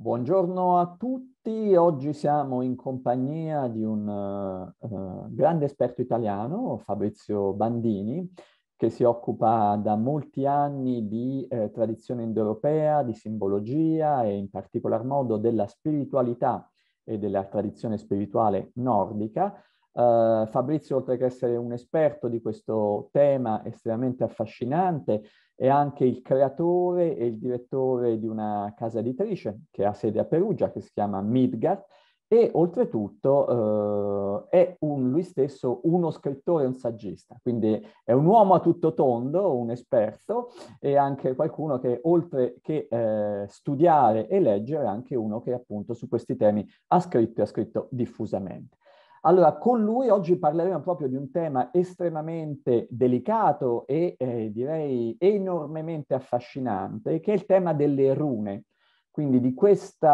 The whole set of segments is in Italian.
Buongiorno a tutti, oggi siamo in compagnia di un uh, grande esperto italiano, Fabrizio Bandini, che si occupa da molti anni di eh, tradizione indoeuropea, di simbologia e in particolar modo della spiritualità e della tradizione spirituale nordica. Uh, Fabrizio, oltre che essere un esperto di questo tema estremamente affascinante, è anche il creatore e il direttore di una casa editrice che ha sede a Perugia, che si chiama Midgard, e oltretutto eh, è un, lui stesso uno scrittore, un saggista, quindi è un uomo a tutto tondo, un esperto e anche qualcuno che oltre che eh, studiare e leggere è anche uno che appunto su questi temi ha scritto e ha scritto diffusamente. Allora, con lui oggi parleremo proprio di un tema estremamente delicato e eh, direi enormemente affascinante, che è il tema delle rune. Quindi di questo uh,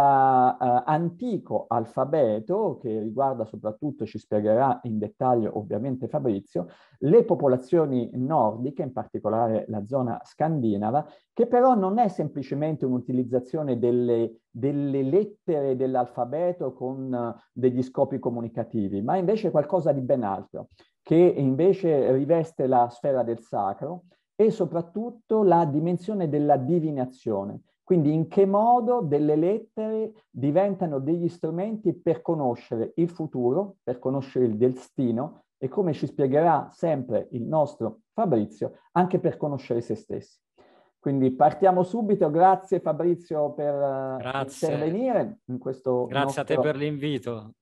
eh, antico alfabeto, che riguarda soprattutto, ci spiegherà in dettaglio ovviamente Fabrizio, le popolazioni nordiche, in particolare la zona scandinava, che però non è semplicemente un'utilizzazione delle, delle lettere dell'alfabeto con uh, degli scopi comunicativi, ma invece qualcosa di ben altro, che invece riveste la sfera del sacro e soprattutto la dimensione della divinazione quindi in che modo delle lettere diventano degli strumenti per conoscere il futuro, per conoscere il destino e come ci spiegherà sempre il nostro Fabrizio, anche per conoscere se stessi. Quindi partiamo subito, grazie Fabrizio per eh, grazie. intervenire in questo Grazie nostro, a te per l'invito.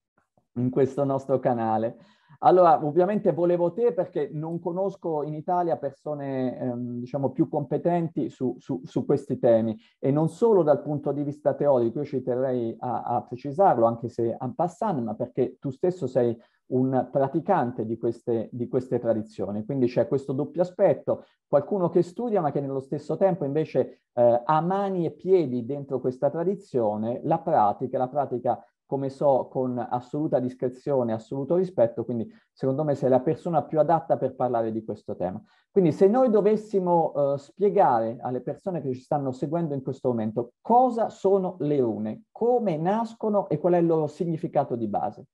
In questo nostro canale. Allora, ovviamente volevo te perché non conosco in Italia persone, ehm, diciamo, più competenti su, su, su, questi temi e non solo dal punto di vista teorico, io ci terrei a, a precisarlo anche se en passant, ma perché tu stesso sei un praticante di queste, di queste tradizioni. Quindi c'è questo doppio aspetto, qualcuno che studia ma che nello stesso tempo invece eh, ha mani e piedi dentro questa tradizione, la pratica, la pratica come so, con assoluta discrezione, assoluto rispetto, quindi secondo me sei la persona più adatta per parlare di questo tema. Quindi se noi dovessimo eh, spiegare alle persone che ci stanno seguendo in questo momento cosa sono le rune, come nascono e qual è il loro significato di base.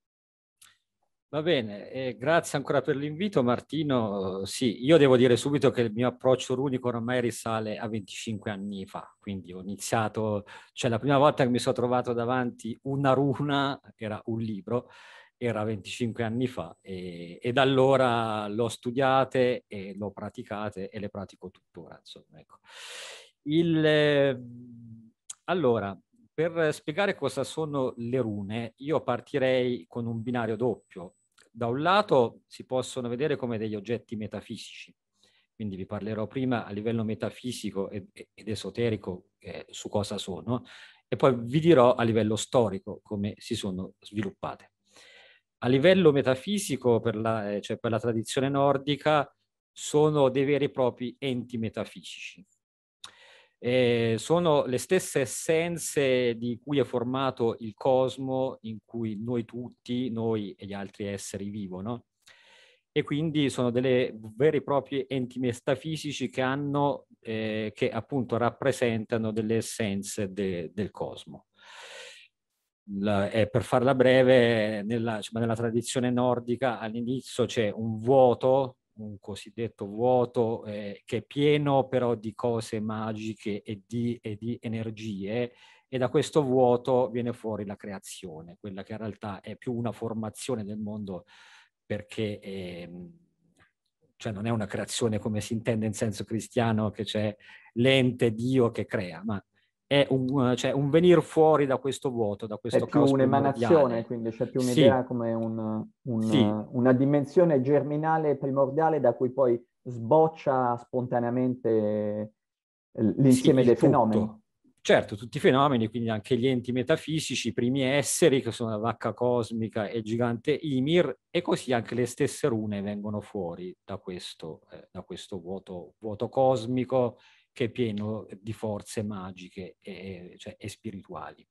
Va bene, eh, grazie ancora per l'invito Martino. Sì, io devo dire subito che il mio approccio runico ormai risale a 25 anni fa, quindi ho iniziato, cioè la prima volta che mi sono trovato davanti una runa era un libro, era 25 anni fa e, e da allora l'ho studiate e l'ho praticate e le pratico tuttora. Insomma, ecco. il, eh, allora, per spiegare cosa sono le rune, io partirei con un binario doppio, da un lato si possono vedere come degli oggetti metafisici, quindi vi parlerò prima a livello metafisico ed, ed esoterico eh, su cosa sono, e poi vi dirò a livello storico come si sono sviluppate. A livello metafisico, per la, eh, cioè per la tradizione nordica, sono dei veri e propri enti metafisici, eh, sono le stesse essenze di cui è formato il cosmo in cui noi tutti, noi e gli altri esseri vivono. E quindi sono delle vere e proprie enti metafisici che hanno, eh, che appunto rappresentano delle essenze de, del cosmo. La, eh, per farla breve, nella, cioè, nella tradizione nordica all'inizio c'è un vuoto un cosiddetto vuoto eh, che è pieno però di cose magiche e di, e di energie e da questo vuoto viene fuori la creazione, quella che in realtà è più una formazione del mondo perché è, ehm, cioè non è una creazione come si intende in senso cristiano che c'è l'ente Dio che crea, ma è un, eh, cioè, un venire fuori da questo vuoto, da questo è caos. È più un'emanazione, quindi c'è più un'idea sì. come un, un, sì. Eh, una dimensione germinale primordiale da cui poi sboccia spontaneamente eh, l'insieme sì, dei tutto. fenomeni. Certo, tutti i fenomeni, quindi anche gli enti metafisici, i primi esseri che sono la vacca cosmica e il gigante Ymir e così anche le stesse rune vengono fuori da questo, eh, da questo vuoto, vuoto cosmico che è pieno di forze magiche e, cioè, e spirituali.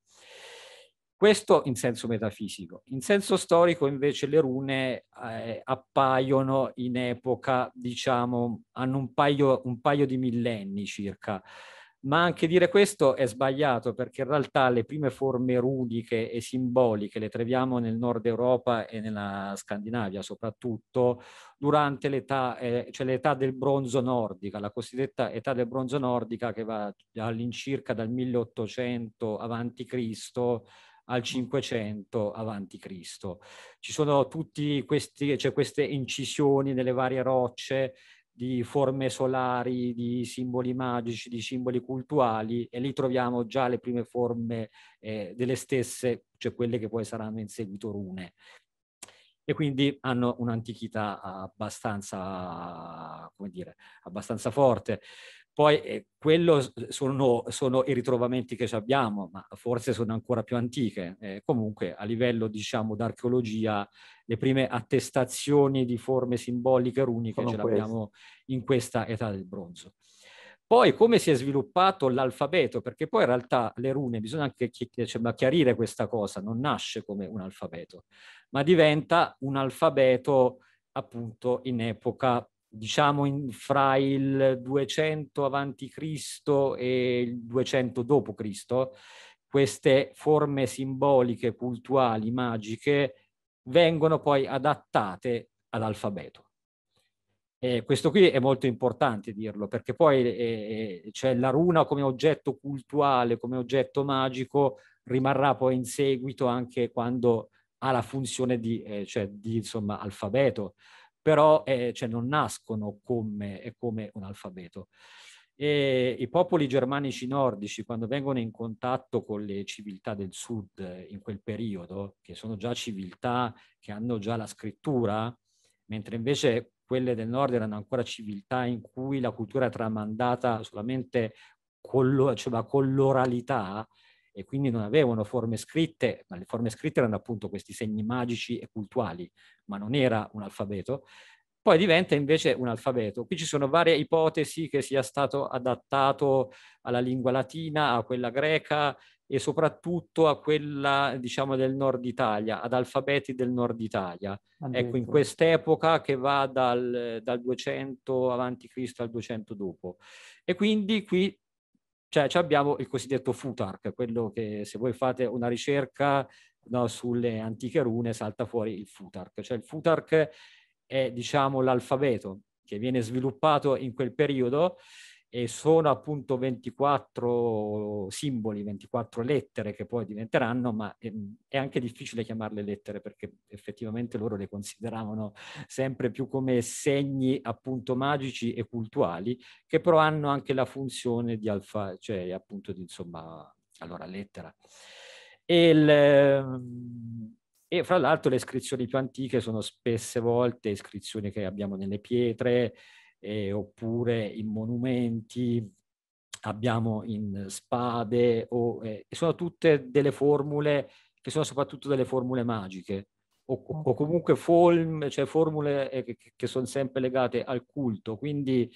Questo in senso metafisico. In senso storico invece le rune eh, appaiono in epoca, diciamo, hanno un paio, un paio di millenni circa ma anche dire questo è sbagliato perché in realtà le prime forme runiche e simboliche le troviamo nel nord Europa e nella Scandinavia soprattutto durante l'età, eh, cioè l'età del bronzo nordica, la cosiddetta età del bronzo nordica che va all'incirca dal 1800 a.C. al 500 a.C. Ci sono tutte cioè queste incisioni nelle varie rocce di forme solari, di simboli magici, di simboli cultuali e lì troviamo già le prime forme eh, delle stesse, cioè quelle che poi saranno in seguito rune. E quindi hanno un'antichità abbastanza, come dire, abbastanza forte. Poi eh, quello sono, sono, i ritrovamenti che abbiamo, ma forse sono ancora più antiche. Eh, comunque a livello diciamo d'archeologia le prime attestazioni di forme simboliche runiche sono ce queste. l'abbiamo in questa età del bronzo. Poi come si è sviluppato l'alfabeto, perché poi in realtà le rune, bisogna anche cioè, chiarire questa cosa, non nasce come un alfabeto, ma diventa un alfabeto appunto in epoca diciamo in, fra il 200 avanti Cristo e il 200 dopo Cristo, queste forme simboliche, cultuali, magiche, vengono poi adattate all'alfabeto. Eh, questo qui è molto importante dirlo, perché poi eh, cioè la runa come oggetto cultuale, come oggetto magico, rimarrà poi in seguito anche quando ha la funzione di, eh, cioè, di insomma, alfabeto però eh, cioè, non nascono come, come un alfabeto. E I popoli germanici nordici, quando vengono in contatto con le civiltà del sud eh, in quel periodo, che sono già civiltà che hanno già la scrittura, mentre invece quelle del nord erano ancora civiltà in cui la cultura è tramandata solamente con, lo, cioè, con l'oralità, e quindi non avevano forme scritte, ma le forme scritte erano appunto questi segni magici e cultuali, ma non era un alfabeto. Poi diventa invece un alfabeto. Qui ci sono varie ipotesi che sia stato adattato alla lingua latina, a quella greca e soprattutto a quella, diciamo, del nord Italia, ad alfabeti del nord Italia. Adesso. Ecco, in quest'epoca che va dal, dal 200 avanti Cristo al 200 dopo. E quindi qui cioè abbiamo il cosiddetto futark, quello che se voi fate una ricerca no, sulle antiche rune salta fuori il futark, Cioè il futark è diciamo l'alfabeto che viene sviluppato in quel periodo e sono appunto 24 simboli, 24 lettere che poi diventeranno, ma è, ehm, è, anche difficile chiamarle lettere perché effettivamente loro le consideravano sempre più come segni appunto magici e cultuali che però hanno anche la funzione di alfa, cioè appunto di insomma, allora lettera. E il, ehm, e fra l'altro le iscrizioni più antiche sono spesse volte iscrizioni che abbiamo nelle pietre, eh, oppure in monumenti, abbiamo in spade, o, eh, sono tutte delle formule che sono soprattutto delle formule magiche o, o comunque form, cioè formule eh, che, che sono sempre legate al culto. Quindi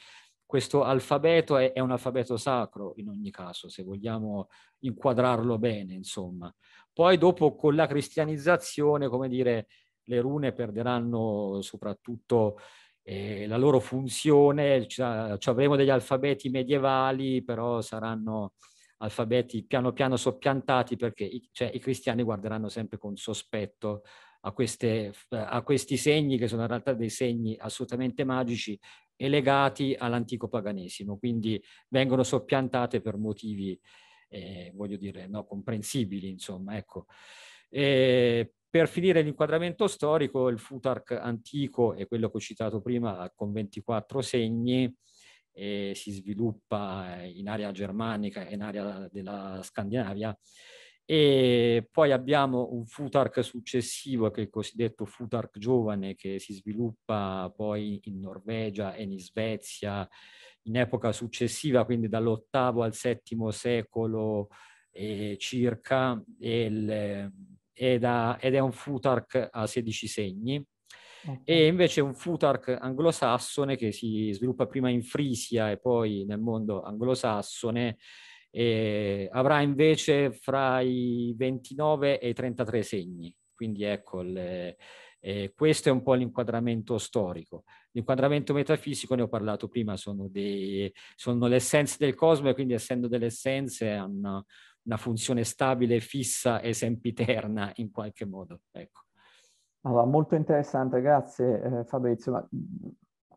questo alfabeto è, è, un alfabeto sacro in ogni caso, se vogliamo inquadrarlo bene, insomma. Poi dopo con la cristianizzazione, come dire, le rune perderanno soprattutto e la loro funzione, cioè, avremo degli alfabeti medievali, però saranno alfabeti piano piano soppiantati perché i, cioè, i cristiani guarderanno sempre con sospetto a, queste, a, questi segni che sono in realtà dei segni assolutamente magici e legati all'antico paganesimo, quindi vengono soppiantate per motivi, eh, voglio dire, no, comprensibili, insomma, ecco. E, per finire l'inquadramento storico, il Futark antico e quello che ho citato prima con 24 segni e eh, si sviluppa eh, in area germanica e in area della Scandinavia e poi abbiamo un Futark successivo che è il cosiddetto Futark giovane che si sviluppa poi in Norvegia e in Svezia in epoca successiva, quindi dall'ottavo al settimo secolo eh, circa. E il, ed, ha, ed è un futark a 16 segni e invece un futark anglosassone che si sviluppa prima in Frisia e poi nel mondo anglosassone avrà invece fra i 29 e i 33 segni. Quindi ecco, le, eh, questo è un po' l'inquadramento storico. L'inquadramento metafisico, ne ho parlato prima, sono, dei, sono le essenze del cosmo e quindi essendo delle essenze hanno una funzione stabile, fissa e sempiterna in qualche modo. Ecco. Allora, molto interessante, grazie eh, Fabrizio. Ma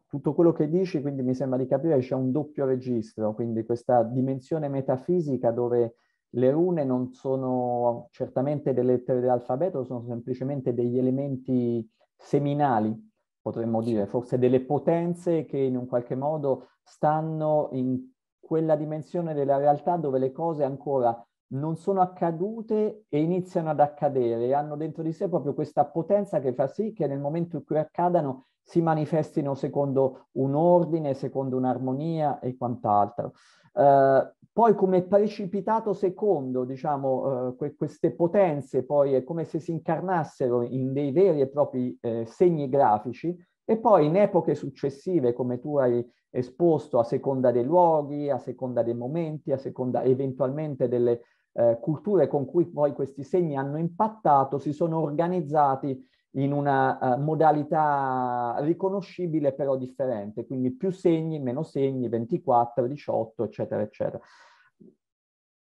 tutto quello che dici, quindi mi sembra di capire, c'è un doppio registro, quindi questa dimensione metafisica dove le rune non sono certamente delle lettere dell'alfabeto, sono semplicemente degli elementi seminali, potremmo dire, forse delle potenze che in un qualche modo stanno in quella dimensione della realtà dove le cose ancora non sono accadute e iniziano ad accadere, hanno dentro di sé proprio questa potenza che fa sì che nel momento in cui accadano si manifestino secondo un ordine, secondo un'armonia e quant'altro. Eh, poi come precipitato secondo, diciamo, eh, que- queste potenze poi è come se si incarnassero in dei veri e propri eh, segni grafici e poi in epoche successive, come tu hai esposto, a seconda dei luoghi, a seconda dei momenti, a seconda eventualmente delle eh, culture con cui poi questi segni hanno impattato si sono organizzati in una uh, modalità riconoscibile però differente, quindi più segni, meno segni, 24, 18, eccetera, eccetera.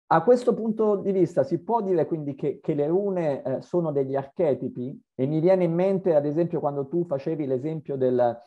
A questo punto di vista si può dire quindi che, che le rune eh, sono degli archetipi e mi viene in mente ad esempio quando tu facevi l'esempio del,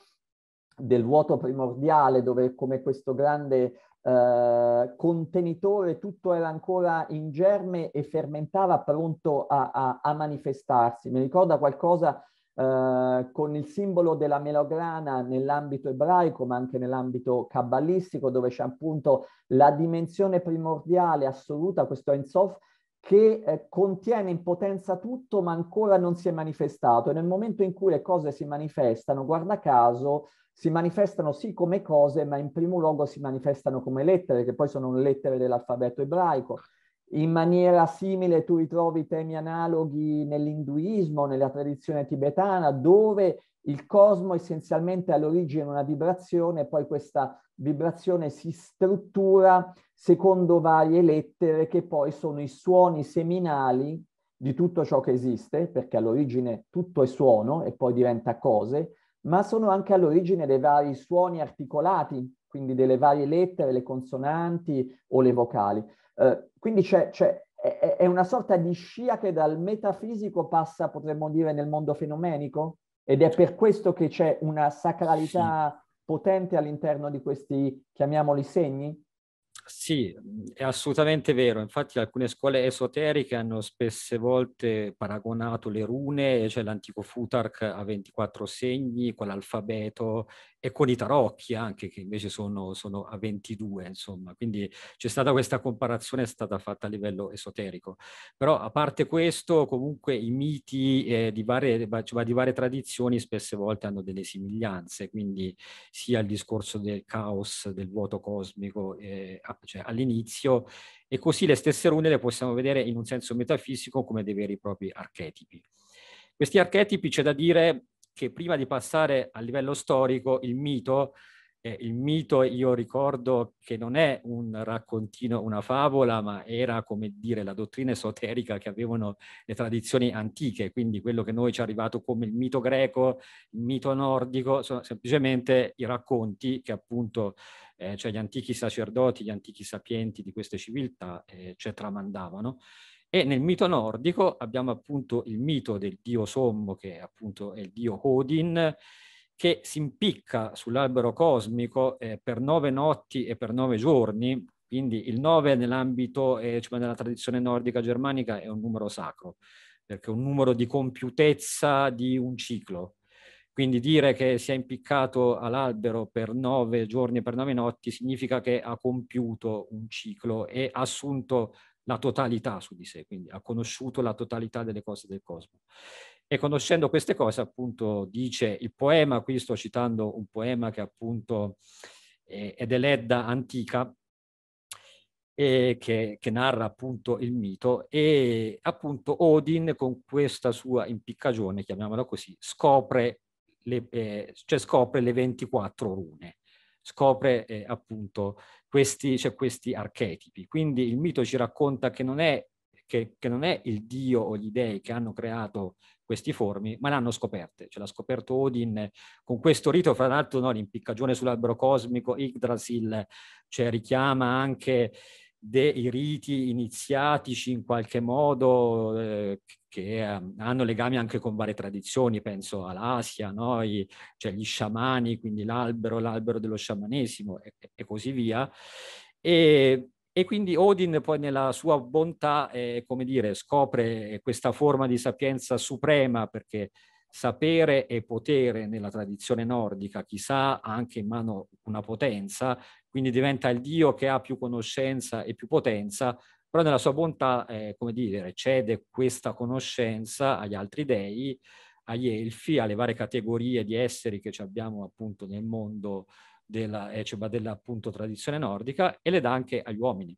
del vuoto primordiale dove come questo grande eh, contenitore, tutto era ancora in germe e fermentava pronto a, a, a manifestarsi. Mi ricorda qualcosa eh, con il simbolo della melograna nell'ambito ebraico, ma anche nell'ambito cabalistico, dove c'è appunto la dimensione primordiale assoluta, questo Ensof, che eh, contiene in potenza tutto ma ancora non si è manifestato e nel momento in cui le cose si manifestano, guarda caso, si manifestano sì come cose, ma in primo luogo si manifestano come lettere, che poi sono lettere dell'alfabeto ebraico. In maniera simile tu ritrovi temi analoghi nell'induismo, nella tradizione tibetana, dove il cosmo essenzialmente all'origine una vibrazione, poi questa vibrazione si struttura secondo varie lettere che poi sono i suoni seminali di tutto ciò che esiste, perché all'origine tutto è suono e poi diventa cose, ma sono anche all'origine dei vari suoni articolati, quindi delle varie lettere, le consonanti o le vocali. Eh, quindi c'è, c'è, è, è una sorta di scia che dal metafisico passa, potremmo dire, nel mondo fenomenico? Ed è per questo che c'è una sacralità sì. potente all'interno di questi, chiamiamoli, segni? Sì, mhmm, è assolutamente vero. Infatti alcune scuole esoteriche hanno spesse volte paragonato le rune, cioè l'antico Futark a 24 segni, quell'alfabeto e con i tarocchi anche che invece sono, sono a 22 insomma quindi c'è stata questa comparazione è stata fatta a livello esoterico però a parte questo comunque i miti eh, di, varie, cioè, di, varie, tradizioni spesse volte hanno delle similianze quindi sia il discorso del caos del vuoto cosmico eh, cioè, all'inizio e così le stesse rune le possiamo vedere in un senso metafisico come dei veri e propri archetipi questi archetipi c'è da dire che prima di passare a livello storico, il mito, eh, il mito io ricordo che non è un raccontino, una favola, ma era come dire la dottrina esoterica che avevano le tradizioni antiche, quindi quello che noi ci è arrivato come il mito greco, il mito nordico, sono semplicemente i racconti che appunto eh, cioè gli antichi sacerdoti, gli antichi sapienti di queste civiltà eh, cioè, tramandavano. E nel mito nordico abbiamo appunto il mito del dio sommo, che appunto è il dio Odin, che si impicca sull'albero cosmico eh, per nove notti e per nove giorni, quindi il 9 nell'ambito, eh, cioè nella tradizione nordica germanica, è un numero sacro, perché è un numero di compiutezza di un ciclo. Quindi dire che si è impiccato all'albero per nove giorni e per nove notti significa che ha compiuto un ciclo e ha assunto la totalità su di sé, quindi ha conosciuto la totalità delle cose del cosmo. E conoscendo queste cose, appunto, dice il poema, qui sto citando un poema che appunto è, dell'Edda antica, e che, che, narra appunto il mito e appunto Odin con questa sua impiccagione, chiamiamola così, scopre le, eh, cioè scopre le 24 rune scopre eh, appunto questi, cioè questi archetipi. Quindi il mito ci racconta che non è che, che, non è il dio o gli dei che hanno creato questi formi, ma l'hanno scoperte. Ce l'ha scoperto Odin con questo rito, fra l'altro no, l'impiccagione sull'albero cosmico, Yggdrasil, cioè richiama anche dei riti iniziatici in qualche modo eh, che ehm, hanno legami anche con varie tradizioni, penso all'Asia, no? I, cioè gli sciamani, quindi l'albero, l'albero dello sciamanesimo e, e così via. E, e quindi Odin poi nella sua bontà, eh, come dire, scopre questa forma di sapienza suprema perché sapere e potere nella tradizione nordica, chissà, ha anche in mano una potenza quindi diventa il Dio che ha più conoscenza e più potenza, però nella sua bontà, eh, come dire, cede questa conoscenza agli altri dei, agli elfi, alle varie categorie di esseri che abbiamo appunto nel mondo della, eh, cioè, della appunto, tradizione nordica e le dà anche agli uomini.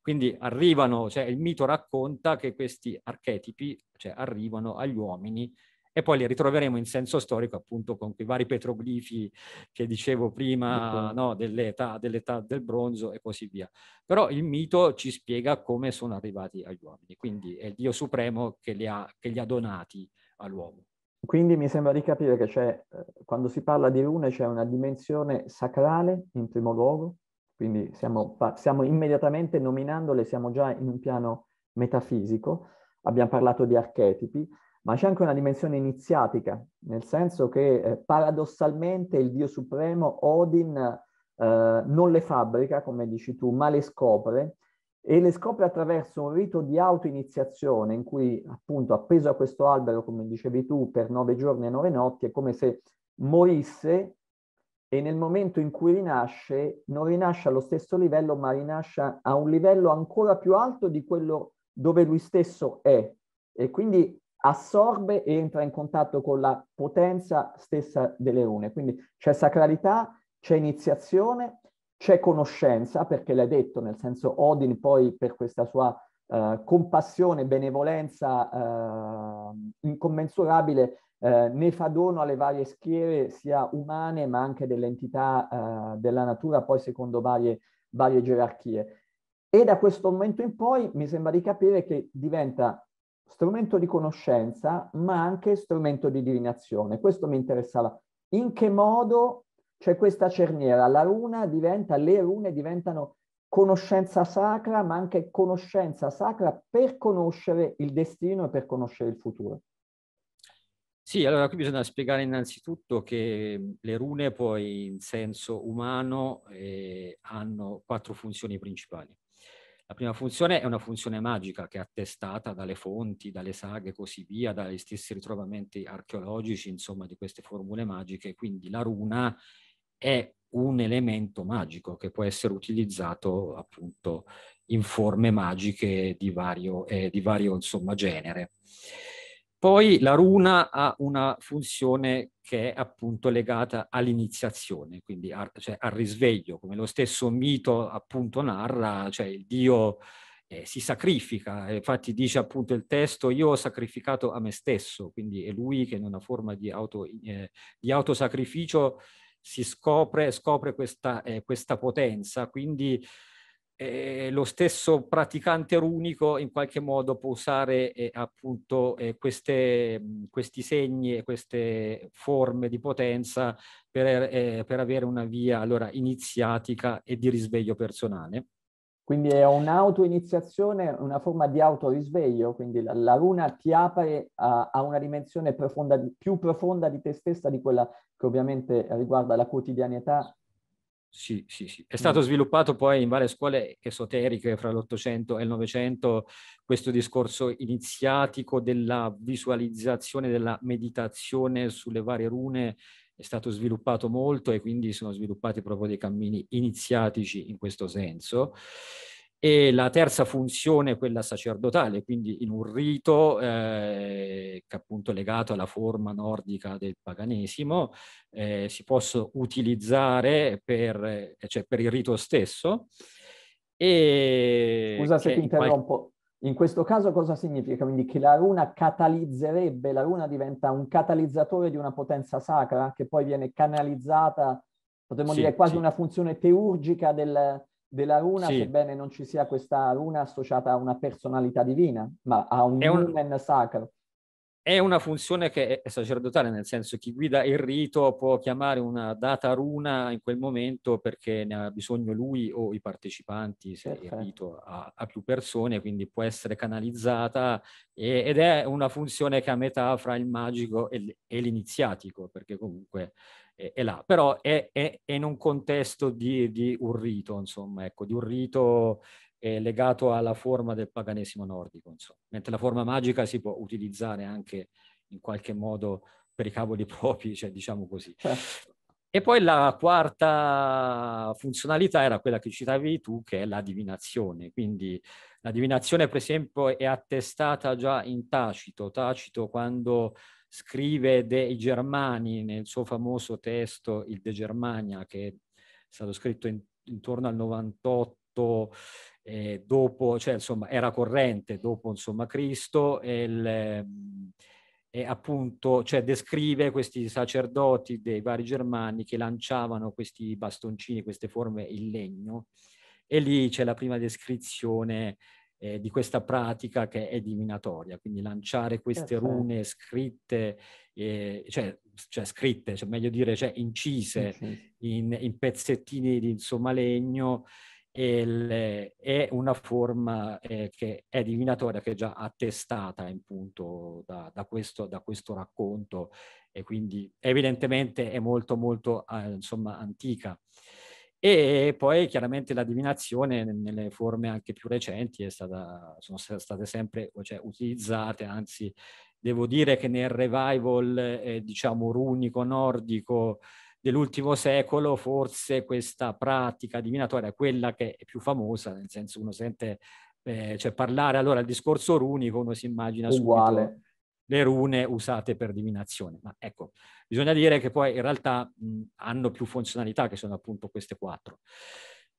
Quindi arrivano, cioè il mito racconta che questi archetipi cioè, arrivano agli uomini e poi li ritroveremo in senso storico appunto con quei vari petroglifi che dicevo prima no, dell'età, dell'età, del bronzo e così via. Però il mito ci spiega come sono arrivati agli uomini, quindi è il Dio supremo che li ha, che li ha donati all'uomo. Quindi mi sembra di capire che c'è, eh, quando si parla di rune c'è una dimensione sacrale in primo luogo, quindi siamo, stiamo immediatamente nominandole, siamo già in un piano metafisico, abbiamo parlato di archetipi, ma c'è anche una dimensione iniziatica, nel senso che eh, paradossalmente il Dio Supremo, Odin, eh, non le fabbrica, come dici tu, ma le scopre e le scopre attraverso un rito di autoiniziazione in cui appunto appeso a questo albero, come dicevi tu, per nove giorni e nove notti, è come se morisse e nel momento in cui rinasce non rinasce allo stesso livello, ma rinasce a un livello ancora più alto di quello dove lui stesso è. E quindi assorbe e entra in contatto con la potenza stessa delle rune. Quindi c'è sacralità, c'è iniziazione, c'è conoscenza, perché l'hai detto, nel senso Odin poi per questa sua eh, compassione, benevolenza eh, incommensurabile, eh, ne fa dono alle varie schiere, sia umane ma anche delle entità eh, della natura, poi secondo varie, varie gerarchie. E da questo momento in poi mi sembra di capire che diventa strumento di conoscenza, ma anche strumento di divinazione. Questo mi interessava. In che modo c'è questa cerniera? La luna diventa, le rune diventano conoscenza sacra, ma anche conoscenza sacra per conoscere il destino e per conoscere il futuro. Sì, allora qui bisogna spiegare innanzitutto che le rune poi in senso umano eh, hanno quattro funzioni principali. La prima funzione è una funzione magica che è attestata dalle fonti, dalle saghe e così via, dagli stessi ritrovamenti archeologici, insomma, di queste formule magiche. Quindi la runa è un elemento magico che può essere utilizzato appunto in forme magiche di vario, eh, di vario insomma, genere. Poi la runa ha una funzione che è appunto legata all'iniziazione, quindi a, cioè al risveglio, come lo stesso mito appunto narra, cioè il Dio eh, si sacrifica, infatti dice appunto il testo io ho sacrificato a me stesso, quindi è lui che in una forma di, auto, eh, di autosacrificio si scopre, scopre questa, eh, questa potenza, quindi eh, lo stesso praticante runico in qualche modo può usare eh, appunto eh, queste, questi segni e queste forme di potenza per, eh, per, avere una via allora, iniziatica e di risveglio personale. Quindi è un'auto-iniziazione, una forma di autorisveglio, quindi la, la runa ti apre a, a una dimensione profonda, più profonda di te stessa, di quella che ovviamente riguarda la quotidianità sì, sì, sì. È stato sviluppato poi in varie scuole esoteriche fra l'Ottocento e il Novecento questo discorso iniziatico della visualizzazione, della meditazione sulle varie rune, è stato sviluppato molto e quindi sono sviluppati proprio dei cammini iniziatici in questo senso e la terza funzione, quella sacerdotale, quindi in un rito eh, che appunto è legato alla forma nordica del paganesimo, eh, si possa utilizzare per, eh, cioè per, il rito stesso. E Scusa se ti interrompo. In questo caso cosa significa? Quindi che la runa catalizzerebbe, la runa diventa un catalizzatore di una potenza sacra che poi viene canalizzata, potremmo sì, dire quasi sì. una funzione teurgica del, della runa, sì. sebbene non ci sia questa runa associata a una personalità divina, ma a un, è un... sacro è una funzione che è sacerdotale, nel senso che chi guida il rito può chiamare una data runa in quel momento perché ne ha bisogno lui o i partecipanti, se Perfetto. il rito ha, ha, più persone, quindi può essere canalizzata e, ed è una funzione che a metà fra il magico e, e l'iniziatico, perché comunque è, è là, però è, è, in un contesto di, di un rito, insomma, ecco, di un rito eh, legato alla forma del paganesimo nordico. Insomma. Mentre la forma magica si può utilizzare anche in qualche modo per i cavoli propri, cioè, diciamo così. Certo. E poi la quarta funzionalità era quella che citavi tu, che è la divinazione. Quindi la divinazione, per esempio, è attestata già in Tacito. Tacito, quando scrive dei Germani nel suo famoso testo Il De Germania, che è stato scritto in, intorno al 98 soprattutto eh, dopo, cioè insomma era corrente dopo insomma Cristo e, il, ehm, e appunto cioè, descrive questi sacerdoti dei vari germani che lanciavano questi bastoncini, queste forme in legno e lì c'è la prima descrizione eh, di questa pratica che è divinatoria, quindi lanciare queste rune scritte, eh, cioè, cioè, scritte, cioè meglio dire cioè incise in, in, pezzettini di insomma legno e è una forma eh, che è divinatoria, che è già attestata appunto da, da, questo, da questo racconto e quindi evidentemente è molto molto eh, insomma antica. E poi chiaramente la divinazione nelle forme anche più recenti è stata, sono state sempre cioè, utilizzate, anzi devo dire che nel revival eh, diciamo runico nordico dell'ultimo secolo forse questa pratica divinatoria è quella che è più famosa, nel senso uno sente eh, cioè parlare allora il discorso runico, uno si immagina Uguale. subito le rune usate per divinazione, ma ecco, bisogna dire che poi in realtà mh, hanno più funzionalità che sono appunto queste quattro.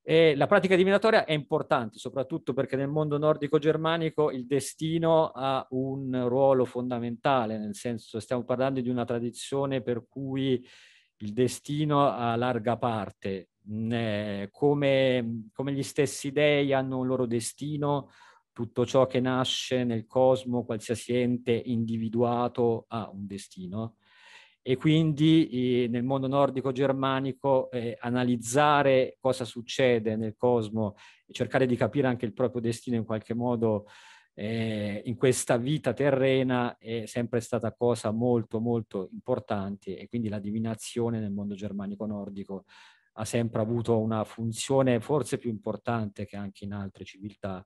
E la pratica divinatoria è importante, soprattutto perché nel mondo nordico germanico il destino ha un ruolo fondamentale, nel senso stiamo parlando di una tradizione per cui il destino a larga parte, mm, come, come, gli stessi dei hanno un loro destino, tutto ciò che nasce nel cosmo, qualsiasi ente individuato ha un destino. E quindi nel mondo nordico germanico eh, analizzare cosa succede nel cosmo e cercare di capire anche il proprio destino in qualche modo eh, in questa vita terrena è sempre stata cosa molto molto importante e quindi la divinazione nel mondo germanico nordico ha sempre avuto una funzione forse più importante che anche in altre civiltà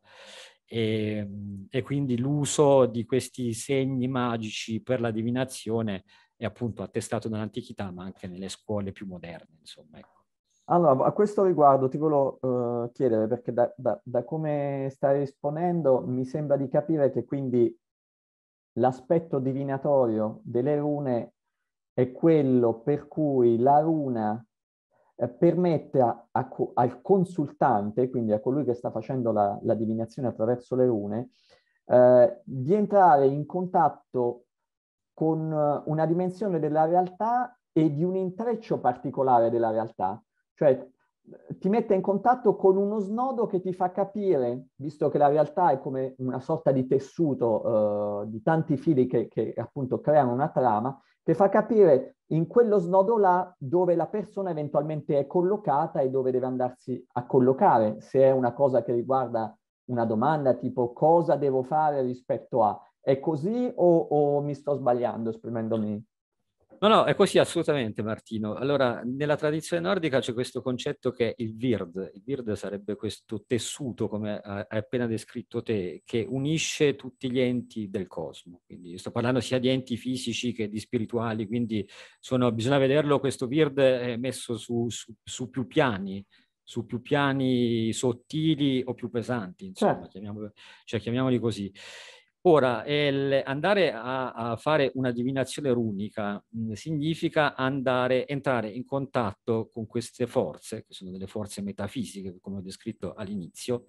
e, ehm, e quindi l'uso di questi segni magici per la divinazione è appunto attestato nell'antichità ma anche nelle scuole più moderne insomma ecco. Allora, a questo riguardo ti volevo uh, chiedere, perché da, da, da, come stai rispondendo mi sembra di capire che quindi l'aspetto divinatorio delle rune è quello per cui la runa eh, permette a, a, al consultante, quindi a colui che sta facendo la, la divinazione attraverso le rune, eh, di entrare in contatto con una dimensione della realtà e di un intreccio particolare della realtà cioè ti mette in contatto con uno snodo che ti fa capire, visto che la realtà è come una sorta di tessuto eh, di tanti fili che, che appunto creano una trama, che fa capire in quello snodo là dove la persona eventualmente è collocata e dove deve andarsi a collocare, se è una cosa che riguarda una domanda tipo cosa devo fare rispetto a, è così o, o mi sto sbagliando esprimendomi No, no, è così assolutamente Martino. Allora, nella tradizione nordica c'è questo concetto che è il vird. Il vird sarebbe questo tessuto, come hai appena descritto te, che unisce tutti gli enti del cosmo. Quindi sto parlando sia di enti fisici che di spirituali, quindi sono, bisogna vederlo, questo vird è messo su, su, su più piani, su più piani sottili o più pesanti, insomma, certo. chiamiamoli, cioè, chiamiamoli così. Ora, el, andare a, a, fare una divinazione runica mh, mm, significa andare, entrare in contatto con queste forze, che sono delle forze metafisiche, come ho descritto all'inizio,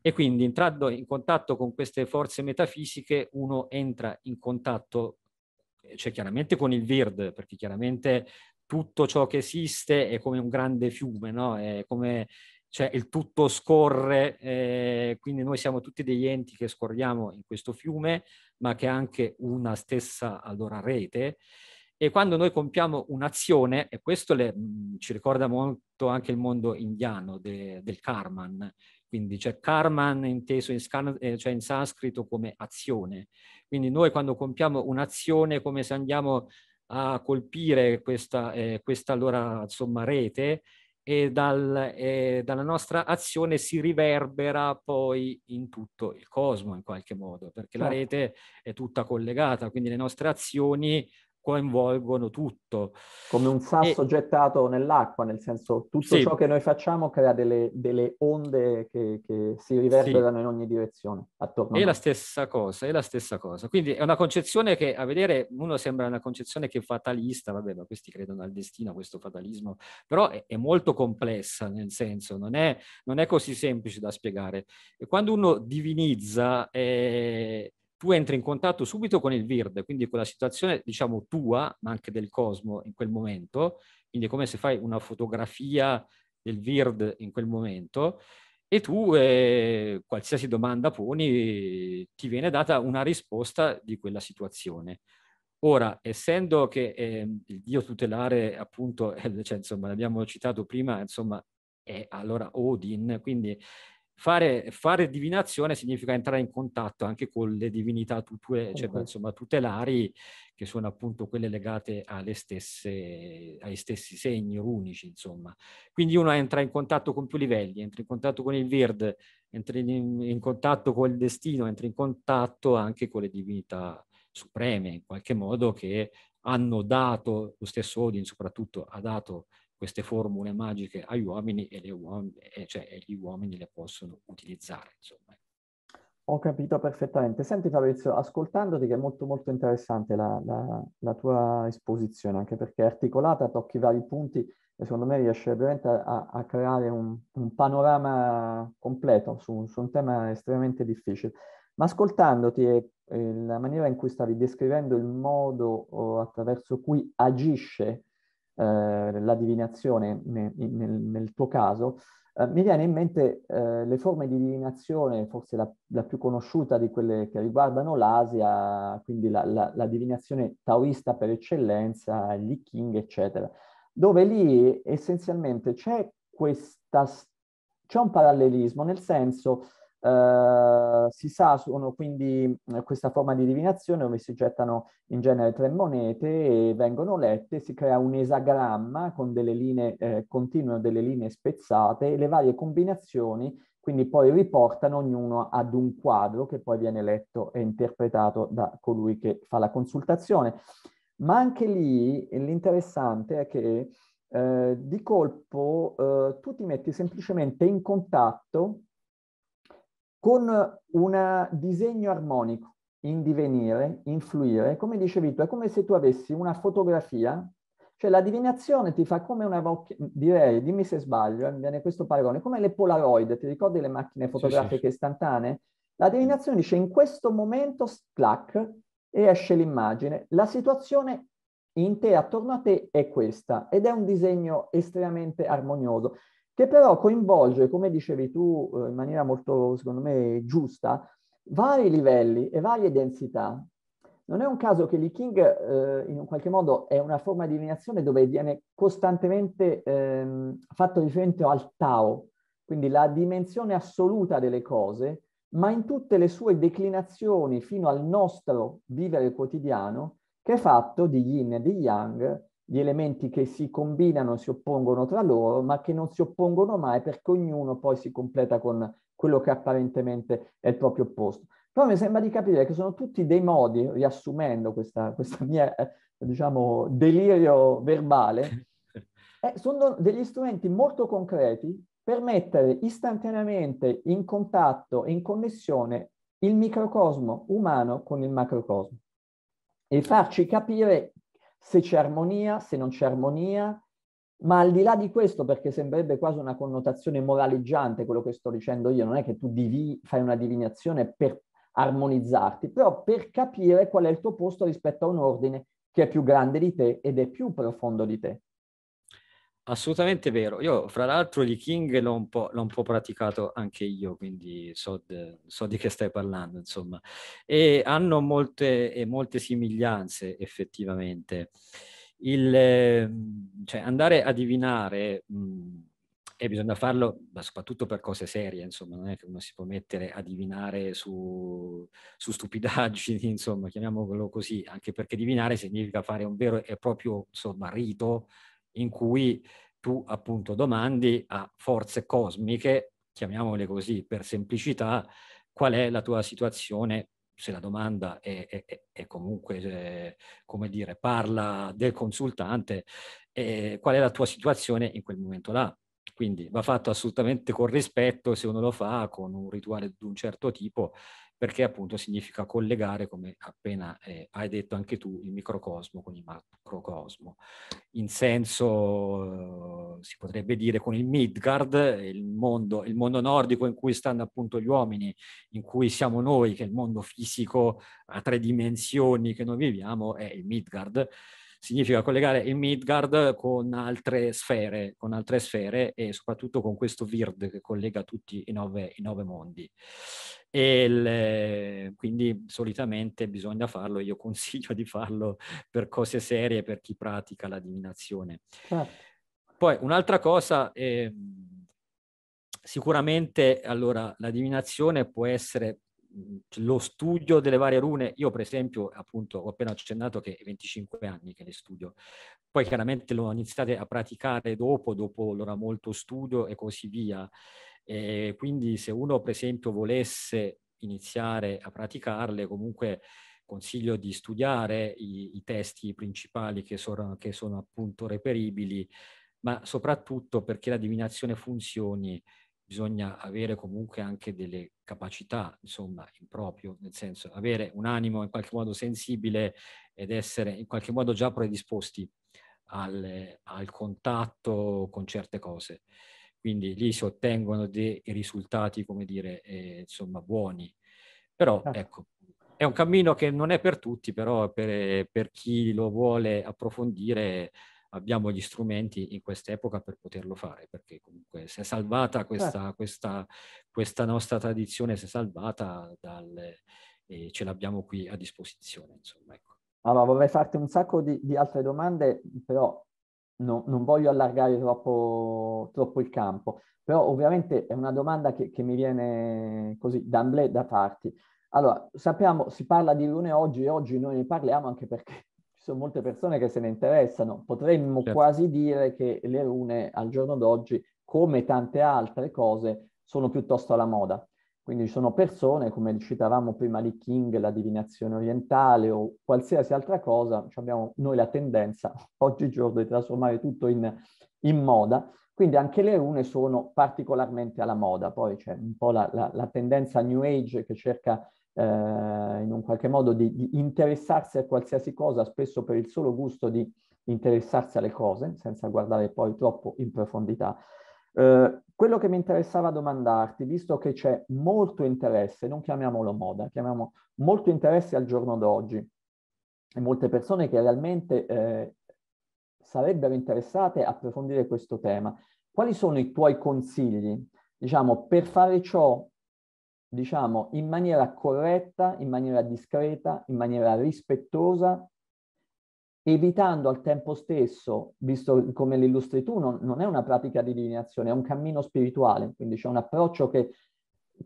e quindi entrando in contatto con queste forze metafisiche uno entra in contatto, cioè chiaramente con il Verde, perché chiaramente tutto ciò che esiste è come un grande fiume, no? è come cioè il tutto scorre, eh, quindi noi siamo tutti degli enti che scorriamo in questo fiume, ma che è anche una stessa allora, rete. E quando noi compiamo un'azione, e questo le, mm, ci ricorda molto anche il mondo indiano de, del karman, quindi c'è cioè, karman inteso in, eh, cioè in, sanscrito come azione. Quindi noi quando compiamo un'azione come se andiamo a colpire questa, eh, questa allora, insomma, rete e, dal, e, dalla nostra azione si riverbera poi in tutto il cosmo in qualche modo, perché certo. la rete è tutta collegata, quindi le nostre azioni coinvolgono tutto. Come un sasso e... gettato nell'acqua, nel senso tutto sì. ciò che noi facciamo crea delle, delle onde che, che, si riverberano sì. in ogni direzione. Attorno è, la stessa cosa, è la stessa cosa, Quindi è una concezione che a vedere uno sembra una concezione che è fatalista, vabbè, ma questi credono al destino, a questo fatalismo, però è, è molto complessa nel senso, non è, non è, così semplice da spiegare. E quando uno divinizza... Eh, tu entri in contatto subito con il VIRD, quindi con la situazione, diciamo, tua, ma anche del cosmo in quel momento, quindi è come se fai una fotografia del VIRD in quel momento, e tu eh, qualsiasi domanda poni ti viene data una risposta di quella situazione. Ora, essendo che eh, il Dio tutelare, appunto, eh, cioè, insomma, l'abbiamo citato prima, insomma, è allora Odin, quindi fare, fare, divinazione significa entrare in contatto anche con le divinità tutue, cioè, uh-huh. insomma, tutelari, che sono appunto quelle legate stesse, agli stessi segni unici, insomma. Quindi uno entra in contatto con più livelli, entra in contatto con il Vird, entra in, in contatto col destino, entra in contatto anche con le divinità supreme, in qualche modo, che hanno dato, lo stesso Odin soprattutto ha dato queste formule magiche agli uomini e, uom- e, cioè, e gli uomini le possono utilizzare. Insomma. Ho capito perfettamente. Senti Fabrizio, ascoltandoti che è molto molto interessante la, la, la tua esposizione, anche perché è articolata, tocchi vari punti e secondo me riesce veramente a, a creare un, un, panorama completo su, su, un tema estremamente difficile. Ma ascoltandoti e, e la maniera in cui stavi descrivendo il modo oh, attraverso cui agisce eh, la divinazione nel, nel, tuo caso, eh, mi viene in mente eh, le forme di divinazione, forse la, la, più conosciuta di quelle che riguardano l'Asia, quindi la, la, la divinazione taoista per eccellenza, gli King, eccetera, dove lì essenzialmente c'è questa... C'è un parallelismo, nel senso Uh, si sa, sono quindi eh, questa forma di divinazione dove si gettano in genere tre monete e vengono lette, si crea un esagramma con delle linee eh, continue, delle linee spezzate, e le varie combinazioni quindi poi riportano ognuno ad un quadro che poi viene letto e interpretato da colui che fa la consultazione. Ma anche lì eh, l'interessante è che eh, di colpo eh, tu ti metti semplicemente in contatto con un disegno armonico in divenire, influire, come dicevi tu, è come se tu avessi una fotografia, cioè la divinazione ti fa come una, direi, dimmi se sbaglio, eh, mi viene questo paragone, come le Polaroid, ti ricordi le macchine fotografiche sì, istantanee? La divinazione dice in questo momento, clac, e esce l'immagine, la situazione in te, attorno a te, è questa, ed è un disegno estremamente armonioso che però coinvolge, come dicevi tu eh, in maniera molto, secondo me, giusta, vari livelli e varie densità. Non è un caso che l'I King eh, in un qualche modo è una forma di divinazione dove viene costantemente eh, fatto riferimento al Tao, quindi la dimensione assoluta delle cose, ma in tutte le sue declinazioni fino al nostro vivere quotidiano, che è fatto di yin e di yang, di elementi che si combinano, si oppongono tra loro, ma che non si oppongono mai perché ognuno poi si completa con quello che apparentemente è il proprio opposto. Però mi sembra di capire che sono tutti dei modi, riassumendo questa, questa mia, eh, diciamo, delirio verbale, eh, sono degli strumenti molto concreti per mettere istantaneamente in contatto, in connessione il microcosmo umano con il macrocosmo e farci capire se c'è armonia, se non c'è armonia, ma al di là di questo, perché sembrerebbe quasi una connotazione moraleggiante quello che sto dicendo io, non è che tu divi, fai una divinazione per armonizzarti, però per capire qual è il tuo posto rispetto a un ordine che è più grande di te ed è più profondo di te. Assolutamente vero. Io, fra l'altro, di King l'ho un, l'ho un po', praticato anche io, quindi so, de, so di che stai parlando, insomma. E hanno molte, molte somiglianze, effettivamente. Il, ehm, cioè, andare a divinare, mh, mhmm, e bisogna farlo ma soprattutto per cose serie, insomma, non è che uno si può mettere a divinare su, su stupidaggini, insomma, chiamiamolo così, anche perché divinare significa fare un vero e proprio, insomma, rito, in cui tu appunto domandi a forze cosmiche, chiamiamole così per semplicità, qual è la tua situazione se la domanda è, è, è comunque, è, eh, come dire, parla del consultante, eh, qual è la tua situazione in quel momento là. Quindi va fatto assolutamente con rispetto, se uno lo fa con un rituale di un certo tipo, perché appunto significa collegare, come appena eh, hai detto anche tu, il microcosmo con il macrocosmo. In senso, eh, si potrebbe dire, con il Midgard, il mondo, il mondo, nordico in cui stanno appunto gli uomini, in cui siamo noi, che è il mondo fisico a tre dimensioni che noi viviamo, è il Midgard, significa collegare il Midgard con altre sfere, con altre sfere e soprattutto con questo Vird che collega tutti i nove, i nove mondi. Il, eh, quindi solitamente bisogna farlo, io consiglio di farlo per cose serie, per chi pratica la divinazione. Certo. Poi un'altra cosa... Eh, sicuramente allora la divinazione può essere lo studio delle varie rune, io per esempio appunto ho appena accennato che è 25 anni che le studio, poi chiaramente l'ho iniziate a praticare dopo, dopo allora molto studio e così via, e quindi se uno per esempio volesse iniziare a praticarle comunque consiglio di studiare i, i testi principali che sono, che sono appunto reperibili, ma soprattutto perché la divinazione funzioni bisogna avere comunque anche delle capacità, insomma, in proprio, nel senso avere un animo in qualche modo sensibile ed essere in qualche modo già predisposti al, al contatto con certe cose. Quindi lì si ottengono dei risultati, come dire, eh, insomma, buoni. Però, certo. ecco, è un cammino che non è per tutti, però per, eh, per chi lo vuole approfondire abbiamo gli strumenti in quest'epoca per poterlo fare, perché comunque si è salvata questa, certo. questa, questa nostra tradizione, si è salvata dal, e ce l'abbiamo qui a disposizione. Insomma, ecco. Allora, ah, vorrei farti un sacco di, di altre domande, però no, non voglio allargare troppo, troppo, il campo. Però ovviamente è una domanda che, che mi viene così d'amblè da farti. Allora, sappiamo, si parla di lune oggi e oggi noi ne parliamo anche perché sono molte persone che se ne interessano. Potremmo certo. quasi dire che le rune al giorno d'oggi, come tante altre cose, sono piuttosto alla moda. Quindi ci sono persone, come citavamo prima Li King, la divinazione orientale o qualsiasi altra cosa, abbiamo noi la tendenza oggigiorno di trasformare tutto in, in, moda. Quindi anche le rune sono particolarmente alla moda. Poi c'è un po' la, la, la tendenza New Age che cerca eh, in un qualche modo di, di, interessarsi a qualsiasi cosa, spesso per il solo gusto di interessarsi alle cose, senza guardare poi troppo in profondità. Eh, quello che mi interessava domandarti, visto che c'è molto interesse, non chiamiamolo moda, chiamiamo molto interesse al giorno d'oggi, e molte persone che realmente eh, sarebbero interessate a approfondire questo tema. Quali sono i tuoi consigli, diciamo, per fare ciò diciamo, in maniera corretta, in maniera discreta, in maniera rispettosa, evitando al tempo stesso, visto come le illustri tu, non, non è una pratica di divinazione, è un cammino spirituale, quindi c'è un approccio che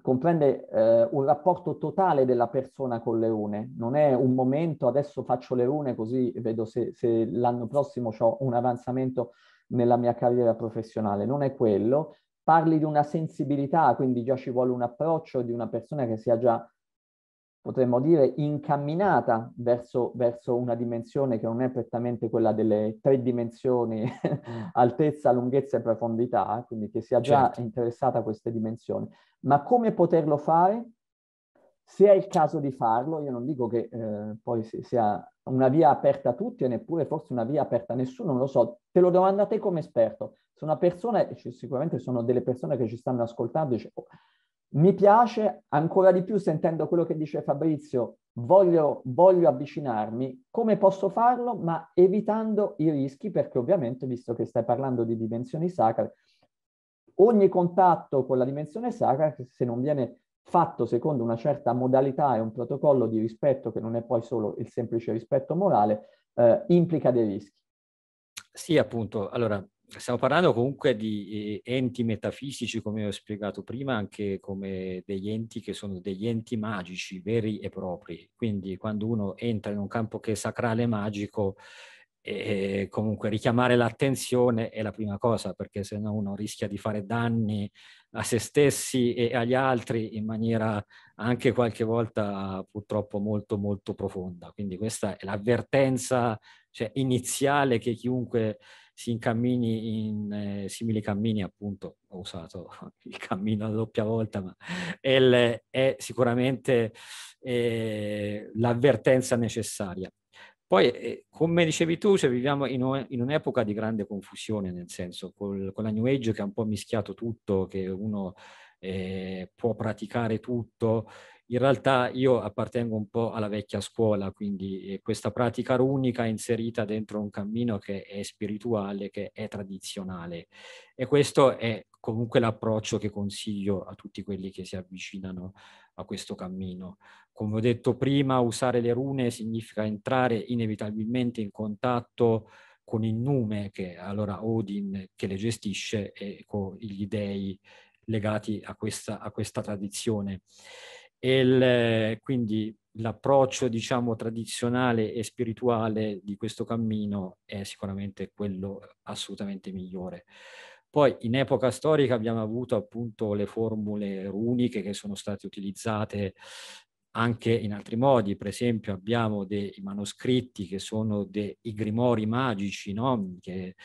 comprende eh, un rapporto totale della persona con le rune, non è un momento, adesso faccio le rune così vedo se, se l'anno prossimo ho un avanzamento nella mia carriera professionale, non è quello, parli di una sensibilità, quindi già ci vuole un approccio di una persona che sia già, potremmo dire, incamminata verso, verso una dimensione che non è prettamente quella delle tre dimensioni, mm. altezza, lunghezza e profondità, quindi che sia già certo. interessata a queste dimensioni. Ma come poterlo fare? Se è il caso di farlo, io non dico che eh, poi sia una via aperta a tutti e neppure forse una via aperta a nessuno, non lo so, te lo domanda a te come esperto se una persona, sicuramente sono delle persone che ci stanno ascoltando, dice, oh, mi piace ancora di più sentendo quello che dice Fabrizio, voglio, voglio, avvicinarmi, come posso farlo? Ma evitando i rischi, perché ovviamente, visto che stai parlando di dimensioni sacre, ogni contatto con la dimensione sacra, se non viene fatto secondo una certa modalità e un protocollo di rispetto, che non è poi solo il semplice rispetto morale, eh, implica dei rischi. Sì, appunto. Allora, stiamo parlando comunque di eh, enti metafisici, come ho spiegato prima, anche come degli enti che sono degli enti magici, veri e propri. Quindi quando uno entra in un campo che è sacrale e magico, eh, eh, comunque richiamare l'attenzione è la prima cosa, perché se no uno rischia di fare danni a se stessi e agli altri in maniera anche qualche volta purtroppo molto molto profonda. Quindi questa è l'avvertenza cioè, iniziale che chiunque si incammini in eh, simili cammini, appunto, ho usato il cammino a doppia volta, ma L è sicuramente eh, l'avvertenza necessaria. Poi, eh, come dicevi tu, cioè, viviamo in, un, in, un'epoca di grande confusione, nel senso, col, con la New Age che ha un po' mischiato tutto, che uno eh, può praticare tutto, in realtà io appartengo un po' alla vecchia scuola, quindi eh, questa pratica runica è inserita dentro un cammino che è spirituale, che è tradizionale. E questo è comunque l'approccio che consiglio a tutti quelli che si avvicinano a questo cammino. Come ho detto prima, usare le rune significa entrare inevitabilmente in contatto con il nume che allora Odin che le gestisce e con gli dei legati a questa, a questa tradizione. Il, eh, quindi l'approccio diciamo tradizionale e spirituale di questo cammino è sicuramente quello assolutamente migliore. Poi in epoca storica abbiamo avuto appunto le formule runiche che sono state utilizzate anche in altri modi, per esempio abbiamo dei manoscritti che sono dei grimori magici, no? che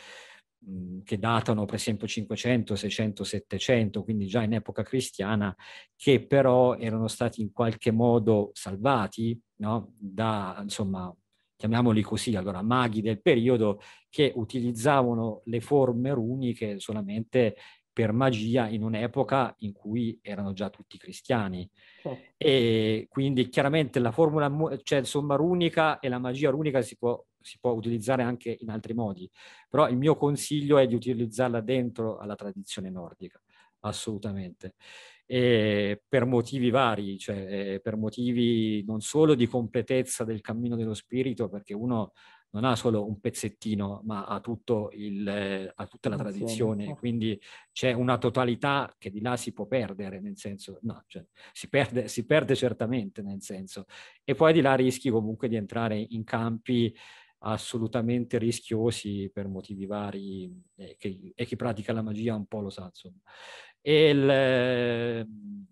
che datano per esempio 500, 600, 700, quindi già in epoca cristiana, che però erano stati in qualche modo salvati no? da, insomma, chiamiamoli così, allora maghi del periodo che utilizzavano le forme runiche solamente per magia in un'epoca in cui erano già tutti cristiani. Oh. E quindi chiaramente la formula, cioè insomma runica e la magia runica si può si può utilizzare anche in altri modi, però il mio consiglio è di utilizzarla dentro alla tradizione nordica, assolutamente. E per motivi vari, cioè eh, per motivi non solo di completezza del cammino dello spirito, perché uno non ha solo un pezzettino, ma ha, il, ha tutta la tradizione, oh. quindi c'è una totalità che di là si può perdere, nel senso, no, cioè, si, perde, si perde certamente, nel senso, e poi di là rischi comunque di entrare in campi assolutamente rischiosi per motivi vari eh, che, e chi pratica la magia un po' lo sa, insomma. E il, ehm,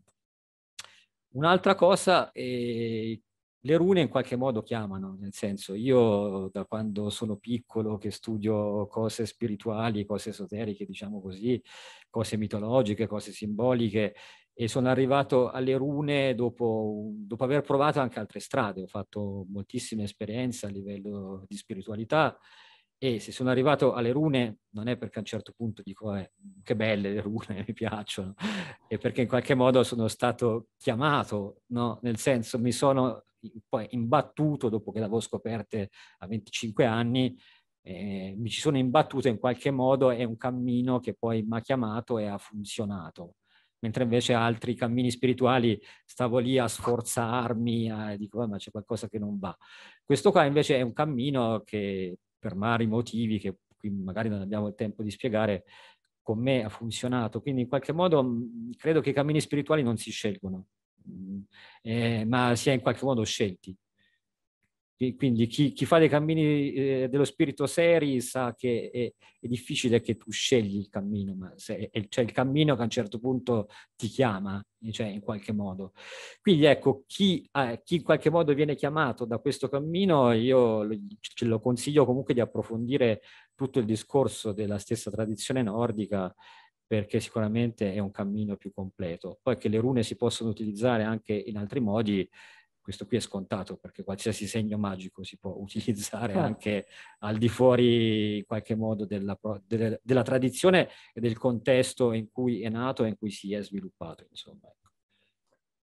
un'altra cosa è ehm, le rune in qualche modo chiamano, nel senso io da quando sono piccolo che studio cose spirituali, cose esoteriche, diciamo così, cose mitologiche, cose simboliche, e sono arrivato alle rune dopo, dopo, aver provato anche altre strade, ho fatto moltissime esperienze a livello di spiritualità e se sono arrivato alle rune non è perché a un certo punto dico eh, che belle le rune, mi piacciono, è perché in qualche modo sono stato chiamato, no? nel senso mi sono poi imbattuto dopo che l'avevo avevo scoperte a 25 anni, eh, mi ci sono imbattuto in qualche modo, è un cammino che poi mi ha chiamato e ha funzionato mentre invece altri cammini spirituali stavo lì a sforzarmi, a, dico, ma c'è qualcosa che non va. Questo qua invece è un cammino che per vari motivi, che qui magari non abbiamo il tempo di spiegare, con me ha funzionato. Quindi in qualche modo mm, credo che i cammini spirituali non si scelgono, mm, eh, ma si è in qualche modo scelti. Quindi chi, chi fa dei cammini eh, dello spirito seri sa che è, è, difficile che tu scegli il cammino, ma c'è cioè il cammino che a un certo punto ti chiama, eh, cioè in qualche modo. Quindi ecco, chi, eh, chi in qualche modo viene chiamato da questo cammino, io lo, lo consiglio comunque di approfondire tutto il discorso della stessa tradizione nordica, perché sicuramente è un cammino più completo. Poi che le rune si possono utilizzare anche in altri modi, questo qui è scontato perché qualsiasi segno magico si può utilizzare certo. anche al di fuori in qualche modo della, della, della, tradizione e del contesto in cui è nato e in cui si è sviluppato. Insomma. Ecco.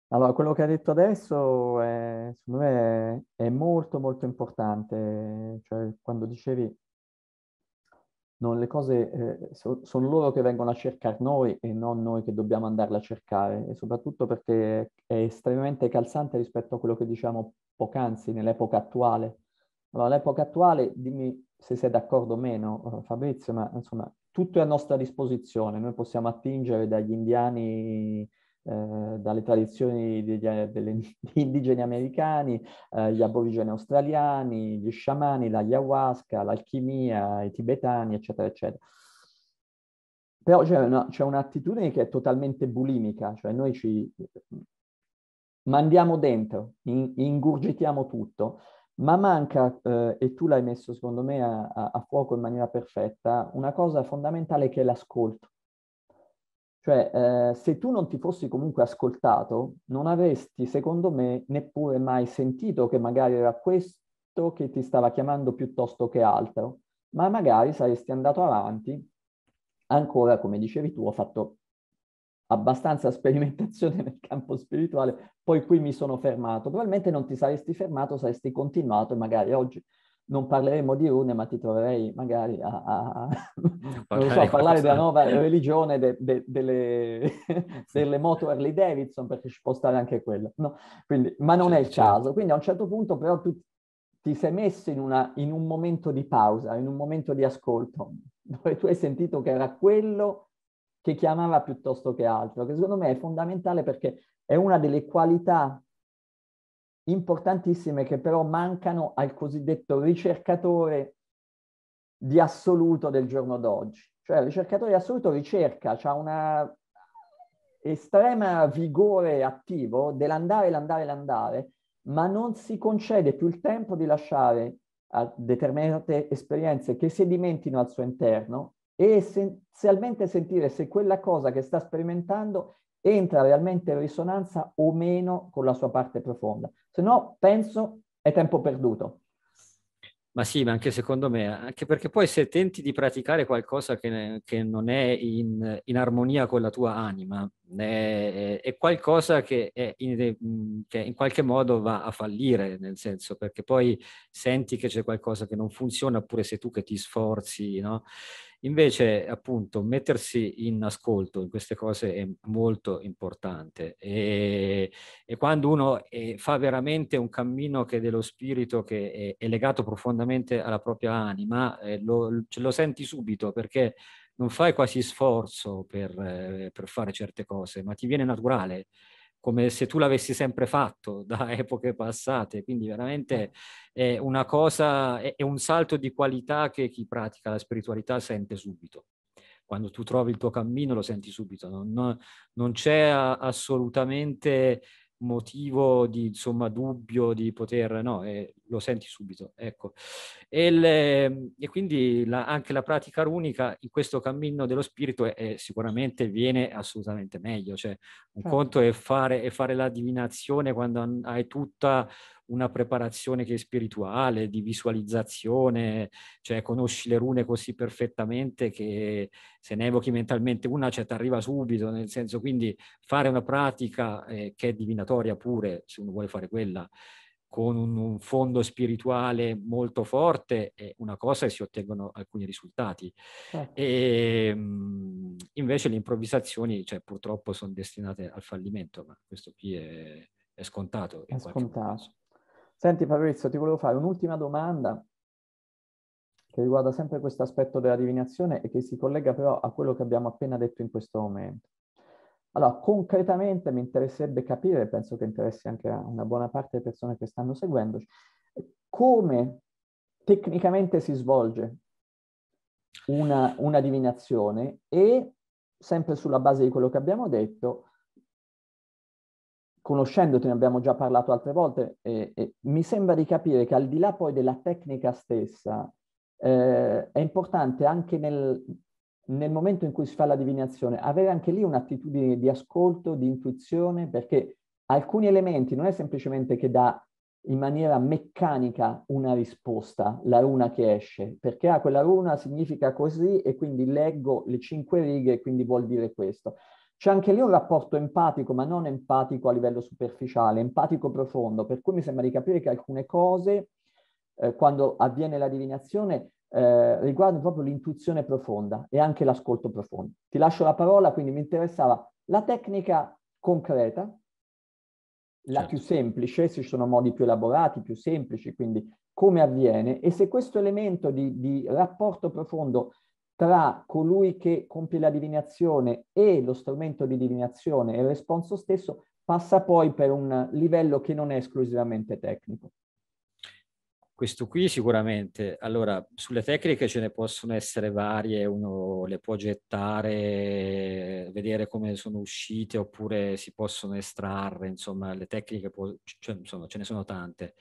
Allora, quello che ha detto adesso è, secondo me è, è molto molto importante, cioè quando dicevi non le cose eh, so, sono loro che vengono a cercare noi e non noi che dobbiamo andarle a cercare e soprattutto perché è estremamente calzante rispetto a quello che diciamo poc'anzi nell'epoca attuale. Allora, all'epoca attuale, dimmi se sei d'accordo o meno eh, Fabrizio, ma insomma tutto è a nostra disposizione, noi possiamo attingere dagli indiani eh, dalle tradizioni degli, degli indigeni americani, eh, gli aborigeni australiani, gli sciamani, l'ayahuasca, l'alchimia, i tibetani, eccetera, eccetera. Però c'è, una, c'è un'attitudine che è totalmente bulimica, cioè noi ci mandiamo dentro, in, ingurgitiamo tutto, ma manca, eh, e tu l'hai messo secondo me a, a fuoco in maniera perfetta, una cosa fondamentale che è l'ascolto. Cioè, eh, se tu non ti fossi comunque ascoltato, non avresti, secondo me, neppure mai sentito che magari era questo che ti stava chiamando piuttosto che altro, ma magari saresti andato avanti ancora, come dicevi tu, ho fatto abbastanza sperimentazione nel campo spirituale, poi qui mi sono fermato. Probabilmente non ti saresti fermato, saresti continuato e magari oggi non parleremo di rune, ma ti troverei magari a, a, a, so, a parlare della nuova religione de, de, delle, delle, moto Harley Davidson, perché ci può stare anche quello. No? Quindi, ma non certo, è il caso. Quindi a un certo punto però tu ti sei messo in, una, in un momento di pausa, in un momento di ascolto, dove tu hai sentito che era quello che chiamava piuttosto che altro, che secondo me è fondamentale perché è una delle qualità importantissime che però mancano al cosiddetto ricercatore di assoluto del giorno d'oggi. Cioè il ricercatore di assoluto ricerca, ha una estrema vigore attivo dell'andare, l'andare, l'andare, ma non si concede più il tempo di lasciare a determinate esperienze che sedimentino al suo interno e essenzialmente sentire se quella cosa che sta sperimentando entra realmente in risonanza o meno con la sua parte profonda. Se no, penso, è tempo perduto. Ma sì, ma anche secondo me, anche perché poi se tenti di praticare qualcosa che, che non è in, in, armonia con la tua anima, è, è qualcosa che, è in, che, in, qualche modo va a fallire, nel senso perché poi senti che c'è qualcosa che non funziona, oppure sei tu che ti sforzi, no? Invece, appunto, mettersi in ascolto in queste cose è molto importante e, e quando uno è, eh, fa veramente un cammino che dello spirito che è, è legato profondamente alla propria anima, eh, lo, ce lo senti subito perché non fai quasi sforzo per, eh, per fare certe cose, ma ti viene naturale come se tu l'avessi sempre fatto da epoche passate, quindi veramente eh. è una cosa, è, è un salto di qualità che chi pratica la spiritualità sente subito quando tu trovi il tuo cammino lo senti subito, non, non c'è assolutamente motivo di insomma dubbio di poter no e lo senti subito ecco e, le, ehm, e quindi la, anche la pratica runica in questo cammino dello spirito è, è sicuramente viene assolutamente meglio cioè un certo. conto è fare, è fare la divinazione quando hai tutta una preparazione che è spirituale, di visualizzazione, cioè conosci le rune così perfettamente che se ne evochi mentalmente una, cioè ti arriva subito, nel senso quindi fare una pratica eh, che è divinatoria pure, se uno vuole fare quella, con un, un, fondo spirituale molto forte è una cosa e si ottengono alcuni risultati. Eh. E, mh, invece le improvvisazioni, cioè, purtroppo, sono destinate al fallimento, ma questo qui è, è scontato. È scontato. Senti Fabrizio, ti volevo fare un'ultima domanda che riguarda sempre questo aspetto della divinazione e che si collega però a quello che abbiamo appena detto in questo momento. Allora, concretamente mi interesserebbe capire, penso che interessi anche a una buona parte delle persone che stanno seguendoci, come tecnicamente si svolge una, una divinazione e, sempre sulla base di quello che abbiamo detto, conoscendoti, ne abbiamo già parlato altre volte, e, e mi sembra di capire che al di là poi della tecnica stessa, eh, è importante anche nel, nel momento in cui si fa la divinazione, avere anche lì un'attitudine di ascolto, di intuizione, perché alcuni elementi non è semplicemente che dà in maniera meccanica una risposta, la runa che esce, perché ah, quella runa significa così e quindi leggo le cinque righe e quindi vuol dire questo. C'è anche lì un rapporto empatico, ma non empatico a livello superficiale, empatico profondo, per cui mi sembra di capire che alcune cose, eh, quando avviene la divinazione, eh, riguardano proprio l'intuizione profonda e anche l'ascolto profondo. Ti lascio la parola, quindi mi interessava la tecnica concreta, la certo. più semplice, se ci sono modi più elaborati, più semplici, quindi come avviene, e se questo elemento di, di rapporto profondo tra colui che compie la divinazione e lo strumento di divinazione e il responso stesso passa poi per un livello che non è esclusivamente tecnico. Questo qui sicuramente. Allora, sulle tecniche ce ne possono essere varie, uno le può gettare, vedere come sono uscite oppure si possono estrarre, insomma, le tecniche, può, cioè, insomma, ce ne sono tante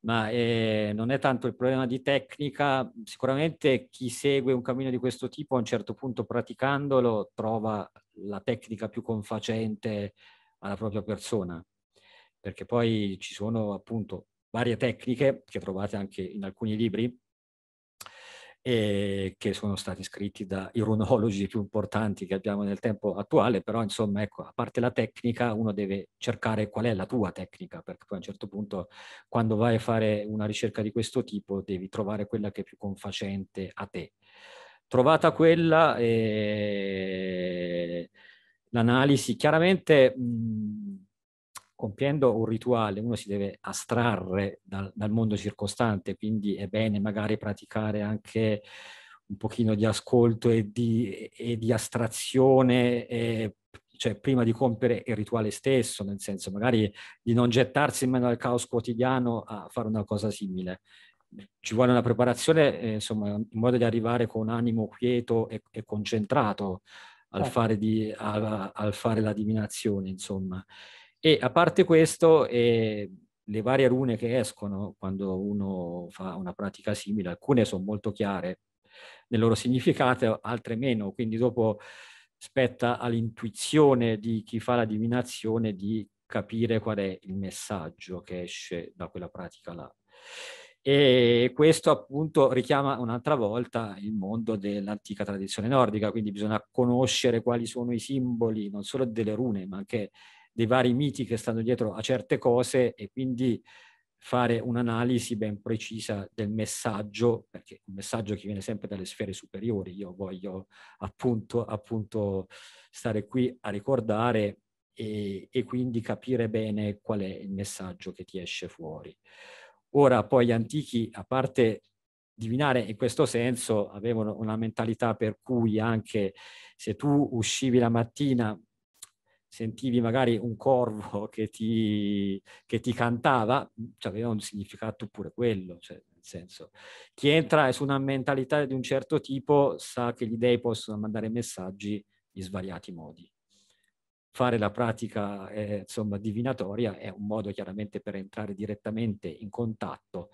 ma eh, non è tanto il problema di tecnica, sicuramente chi segue un cammino di questo tipo a un certo punto praticandolo trova la tecnica più confacente alla propria persona, perché poi ci sono appunto varie tecniche che trovate anche in alcuni libri eh, che sono stati scritti da i runologi più importanti che abbiamo nel tempo attuale, però insomma ecco, a parte la tecnica uno deve cercare qual è la tua tecnica, perché poi a un certo punto quando vai a fare una ricerca di questo tipo devi trovare quella che è più confacente a te. Trovata quella, eh, l'analisi chiaramente... Mh, compiendo un rituale uno si deve astrarre dal, dal mondo circostante, quindi è bene magari praticare anche un pochino di ascolto e di, e di astrazione, eh, cioè prima di compiere il rituale stesso, nel senso magari di non gettarsi in mano al caos quotidiano a fare una cosa simile. Ci vuole una preparazione, eh, insomma, in modo di arrivare con animo quieto e, e concentrato al, certo. fare di, al, al fare la divinazione, insomma. E a parte questo, eh, le varie rune che escono quando uno fa una pratica simile, alcune sono molto chiare nel loro significato, altre meno, quindi dopo spetta all'intuizione di chi fa la divinazione di capire qual è il messaggio che esce da quella pratica là. E questo appunto richiama un'altra volta il mondo dell'antica tradizione nordica, quindi bisogna conoscere quali sono i simboli non solo delle rune, ma anche dei vari miti che stanno dietro a certe cose e quindi fare un'analisi ben precisa del messaggio, perché un messaggio che viene sempre dalle sfere superiori, io voglio appunto, appunto stare qui a ricordare e, e quindi capire bene qual è il messaggio che ti esce fuori. Ora poi gli antichi, a parte divinare in questo senso, avevano una mentalità per cui anche se tu uscivi la mattina sentivi magari un corvo che ti, che ti cantava, cioè aveva un significato pure quello, cioè nel senso, chi entra su una mentalità di un certo tipo sa che gli dei possono mandare messaggi in svariati modi. Fare la pratica eh, insomma, divinatoria è un modo chiaramente per entrare direttamente in contatto,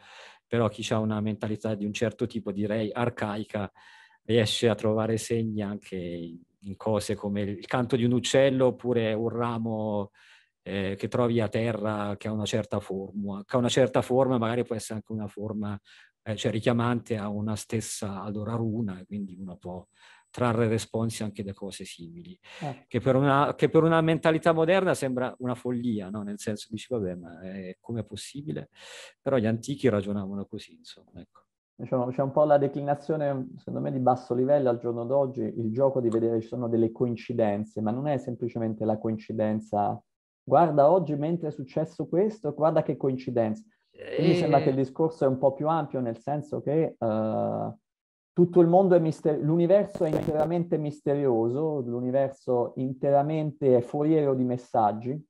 però chi ha una mentalità di un certo tipo, direi arcaica, riesce a trovare segni anche in in cose come il canto di un uccello oppure un ramo eh, che trovi a terra che ha una certa forma, che ha una certa forma magari può essere anche una forma eh, cioè richiamante a una stessa adoraruna, quindi uno può trarre responsi anche da cose simili, eh. che, per una, che, per una, mentalità moderna sembra una follia, no? nel senso dici vabbè ma eh, come è possibile? Però gli antichi ragionavano così, insomma. Ecco. Diciamo, c'è un po' la declinazione, secondo me, di basso livello al giorno d'oggi, il gioco di vedere ci sono delle coincidenze, ma non è semplicemente la coincidenza, guarda oggi mentre è successo questo, guarda che coincidenza. E... Mi sembra che il eh. discorso è un po' più ampio, nel senso che uh, tutto il mondo è misterioso, l'universo è interamente misterioso, l'universo interamente è foriero di messaggi,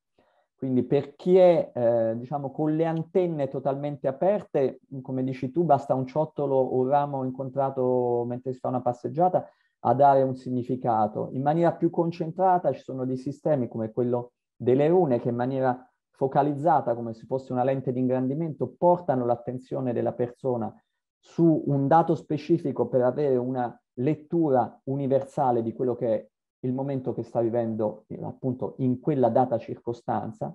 quindi per chi è, eh, diciamo, con le antenne totalmente aperte, come dici tu, basta un ciottolo o un ramo incontrato mentre si fa una passeggiata a dare un significato. In maniera più concentrata ci sono dei sistemi come quello delle rune che in maniera focalizzata, come se fosse una lente di ingrandimento, portano l'attenzione della persona su un dato specifico per avere una lettura universale di quello che il momento che sta vivendo eh, appunto in quella data circostanza.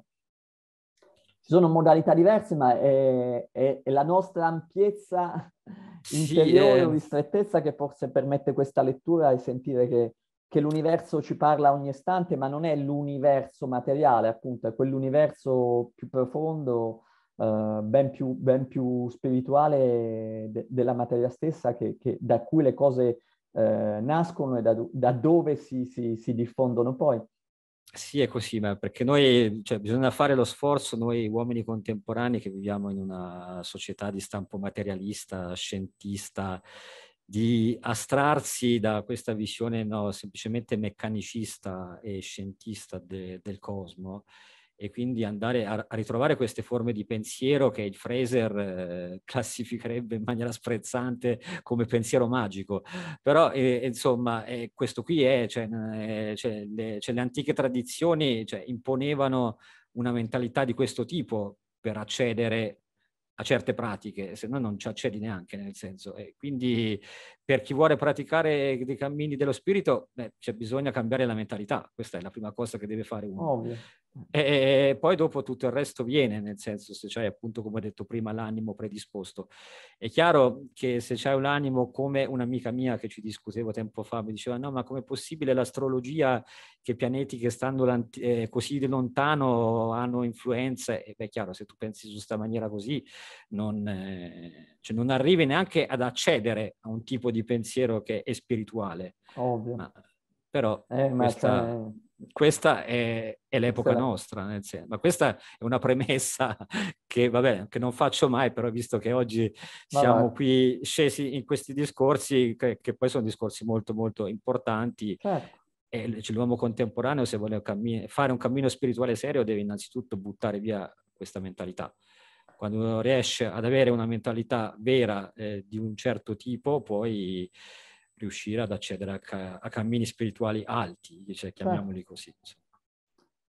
Ci sono modalità diverse, ma è, è, è la nostra ampiezza interiore sì, eh. di strettezza che forse permette questa lettura e sentire che, che l'universo ci parla ogni istante, ma non è l'universo materiale, appunto, è quell'universo più profondo, eh, ben, più, ben, più, spirituale de- della materia stessa, che, che, da cui le cose eh, nascono e da, da dove si, si, si, diffondono poi. Sì, è così, ma perché noi, cioè, bisogna fare lo sforzo, noi uomini contemporanei che viviamo in una società di stampo materialista, scientista, di astrarsi da questa visione no, semplicemente meccanicista e scientista de, del cosmo e quindi andare a, a ritrovare queste forme di pensiero che il Fraser eh, classificherebbe in maniera sprezzante come pensiero magico. Però eh, insomma eh, questo qui è, cioè, eh, cioè, le, cioè, le, antiche tradizioni cioè, imponevano una mentalità di questo tipo per accedere a certe pratiche, se no non ci accedi neanche, nel senso. E quindi per chi vuole praticare dei cammini dello spirito, beh, cioè bisogna cambiare la mentalità, questa è la prima cosa che deve fare uno. Ovvio. E poi dopo tutto il resto viene, nel senso se c'hai appunto, come ho detto prima, l'animo predisposto. È chiaro che se c'hai un animo come un'amica mia che ci discutevo tempo fa, mi diceva no, ma com'è possibile l'astrologia che pianeti che stando eh, così lontano hanno influenza? E beh, è chiaro, se tu pensi su questa maniera così, non, eh, cioè non arrivi neanche ad accedere a un tipo di di pensiero che è spirituale. Ovvio. Ma, però eh, questa, cioè... questa è, è, l'epoca Sarà. nostra, nel senso. ma questa è una premessa che, vabbè, che non faccio mai, però visto che oggi siamo qui scesi in questi discorsi, che, che, poi sono discorsi molto molto importanti, certo. e l'uomo contemporaneo se vuole cammin- fare un cammino spirituale serio deve innanzitutto buttare via questa mentalità quando uno riesce ad avere una mentalità vera eh, di un certo tipo, poi riuscire ad accedere a, ca- a cammini spirituali alti, cioè, chiamiamoli certo. così.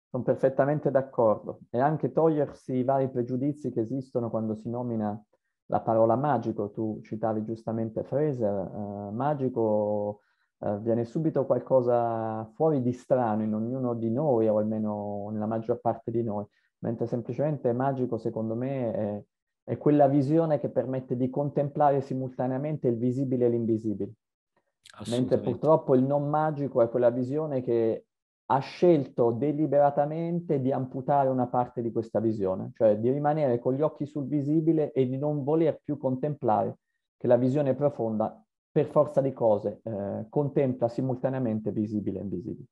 Sono perfettamente d'accordo. E anche togliersi i vari pregiudizi che esistono quando si nomina la parola magico. Tu citavi giustamente Fraser, eh, magico eh, viene subito qualcosa fuori di strano in ognuno di noi, o almeno nella maggior parte di noi mentre semplicemente magico secondo me è, è quella visione che permette di contemplare simultaneamente il visibile e l'invisibile. Mentre purtroppo il non magico è quella visione che ha scelto deliberatamente di amputare una parte di questa visione, cioè di rimanere con gli occhi sul visibile e di non voler più contemplare che la visione profonda, per forza di cose, eh, contempla simultaneamente visibile e invisibile.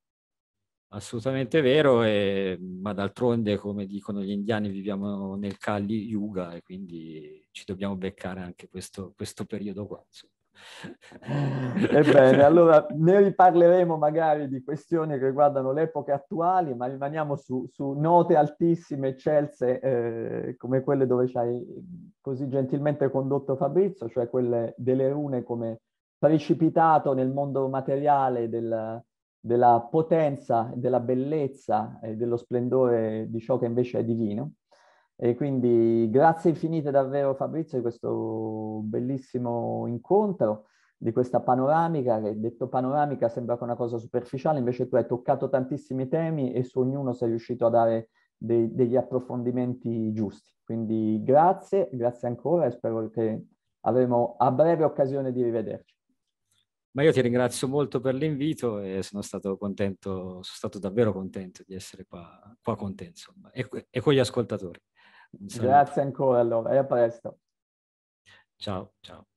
Assolutamente vero, e, ehm, ma d'altronde, come dicono gli indiani, viviamo nel Kali Yuga e quindi ci dobbiamo beccare anche questo, questo periodo qua. Ebbene, allora ne riparleremo magari di questioni che riguardano le epoche attuali, ma rimaniamo su, su note altissime, eccelse, eh, come quelle dove ci hai così gentilmente condotto Fabrizio, cioè quelle delle rune come precipitato nel mondo materiale del, della potenza, della bellezza e dello splendore di ciò che invece è divino. E quindi grazie infinite davvero Fabrizio di questo bellissimo incontro, di questa panoramica, che detto panoramica sembra una cosa superficiale, invece tu hai toccato tantissimi temi e su ognuno sei riuscito a dare dei, degli approfondimenti giusti. Quindi grazie, grazie ancora e spero che avremo a breve occasione di rivederci. Ma io ti ringrazio molto per l'invito e sono stato contento, sono stato davvero contento di essere qua, qua con te, insomma, e, e con gli ascoltatori. Grazie ancora allora e a presto. Ciao, ciao.